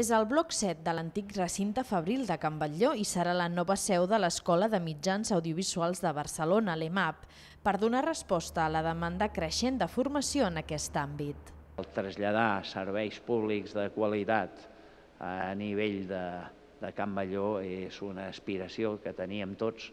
És el bloc 7 de l'antic recinte Fabril de Can Batlló i serà la nova seu de l'Escola de Mitjans Audiovisuals de Barcelona, l'EMAP, per donar resposta a la demanda creixent de formació en aquest àmbit. El traslladar serveis públics de qualitat a nivell de, de Can Batlló és una aspiració que teníem tots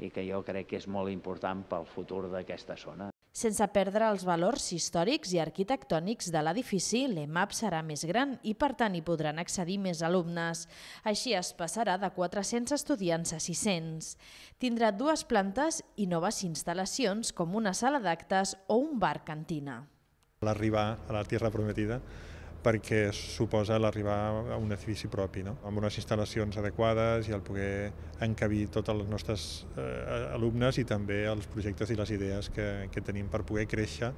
i que jo crec que és molt important pel futur d'aquesta zona. Sense perdre els valors històrics i arquitectònics de l'edifici, l'EMAP serà més gran i, per tant, hi podran accedir més alumnes. Així es passarà de 400 estudiants a 600. Tindrà dues plantes i noves instal·lacions com una sala d'actes o un bar cantina. L'arribar a la Tierra Prometida perquè suposa l'arribar a un edifici propi, no? amb unes instal·lacions adequades i el poder encabir tots els nostres eh, alumnes i també els projectes i les idees que, que tenim per poder créixer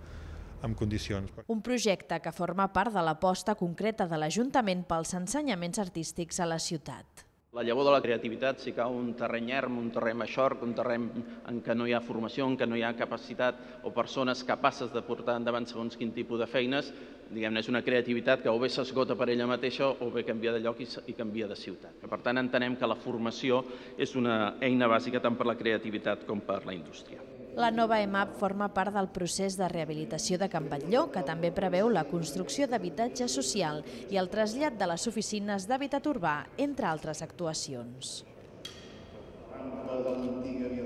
amb condicions. Un projecte que forma part de l'aposta concreta de l'Ajuntament pels ensenyaments artístics a la ciutat. La llavor de la creativitat, si cau un terreny erm, un terreny aixorc, un terreny en què no hi ha formació, en què no hi ha capacitat o persones capaces de portar endavant segons quin tipus de feines, diguem-ne, és una creativitat que o bé s'esgota per ella mateixa o bé canvia de lloc i, i canvia de ciutat. Per tant, entenem que la formació és una eina bàsica tant per la creativitat com per la indústria. La nova EMAP forma part del procés de rehabilitació de Can Batlló, que també preveu la construcció d'habitatge social i el trasllat de les oficines d'habitat urbà, entre altres actuacions. Part de l'antiga